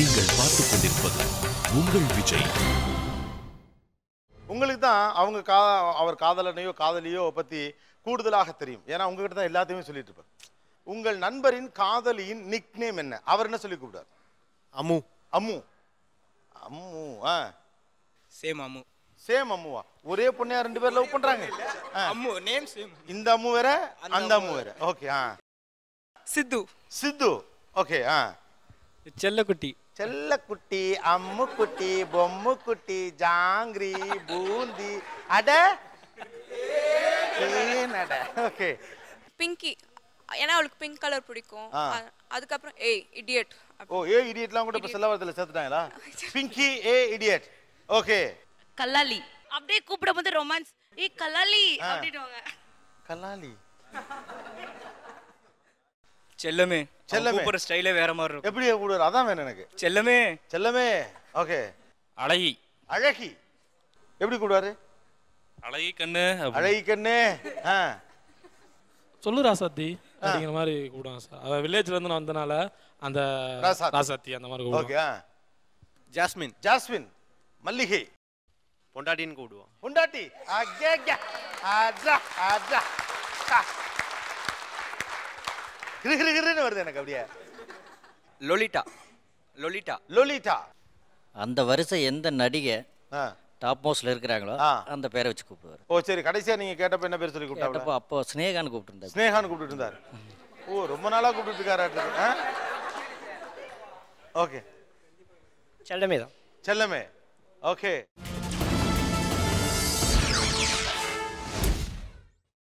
நீங்கள் பார்த்து கொண்டிருப்பது உங்கள் விஜய் உங்களுக்கு தான் அவங்க கா அவர் காதலனையோ காதலியோ பற்றி கூடுதலாக தெரியும் ஏன்னா உங்ககிட்ட தான் எல்லாத்தையுமே சொல்லிட்டு இருப்பார் உங்கள் நண்பரின் காதலியின் நிக் நேம் என்ன அவர் என்ன சொல்லி கூப்பிடார் அம்மு அம்மு அம்மு ஆ சேம் அம்மு சேம் அம்முவா ஒரே பொண்ணையா ரெண்டு பேர் லவ் பண்றாங்க அம்மு நேம் சேம் இந்த அம்மு வேற அந்த அம்மு வேற ஓகே ஆ சித்து சித்து ஓகே ஆ செல்லக்குட்டி செல்லக்குட்டி பொம்மு பொம்முக்குட்டி ஜாங்கிரி பூந்தி அட ஓகே பிங்கி ஏன்னா அவளுக்கு பிங்க் கலர் பிடிக்கும் அதுக்கப்புறம் ஏய் இடியட் ஓ ஏ இடியட்லாம் கூட இப்போ செல்ல வரதுல சேர்த்துட்டாங்களா பிங்கி ஏ இடியட் ஓகே கல்லாலி அப்படியே கூப்பிடும் போது ரொமான்ஸ் ஏய் கல்லாலி அப்படின்னு கல்லாலி செல்லமே செல்லமே ஒரு ஸ்டைலே வேற மாதிரி இருக்கும் எப்படி கூடுவார் அதான் வேணும் எனக்கு செல்லமே செல்லமே ஓகே அழகி அழகி எப்படி கூடுவாரு அழகி கண்ணு அழகி கண்ணு ஆ சொல்லு ராசாத்தி அப்படிங்கிற மாதிரி கூப்பிடுவாங்க சார் அதாவது வில்லேஜ்ல இருந்து நான் வந்தனால அந்த ராசாத்தி அந்த மாதிரி கூப்பிடுவோம் ஜாஸ்மின் ஜாஸ்மின் மல்லிகை பொண்டாட்டின்னு கூடுவோம் பொண்டாட்டி அஜா அஜா அஜா கிருகிருகிருன்னு வருது எனக்கு அப்படியே லொலிட்டா லொலிட்டா லொலிட்டா அந்த வரிசை எந்த நடிகை டாப் மோஸ்ட்ல இருக்கிறாங்களோ அந்த பேரை வச்சு கூப்பிடுவார் ஓ சரி கடைசியா நீங்க கேட்டப்ப என்ன பேர் சொல்லி கூப்பிட்டாங்க அப்போ ஸ்னேகான் கூப்பிட்டு ஸ்னேகான் கூப்பிட்டு ஓ ரொம்ப நாளா கூப்பிட்டு இருக்காரு ஓகே செல்லமே தான் செல்லமே ஓகே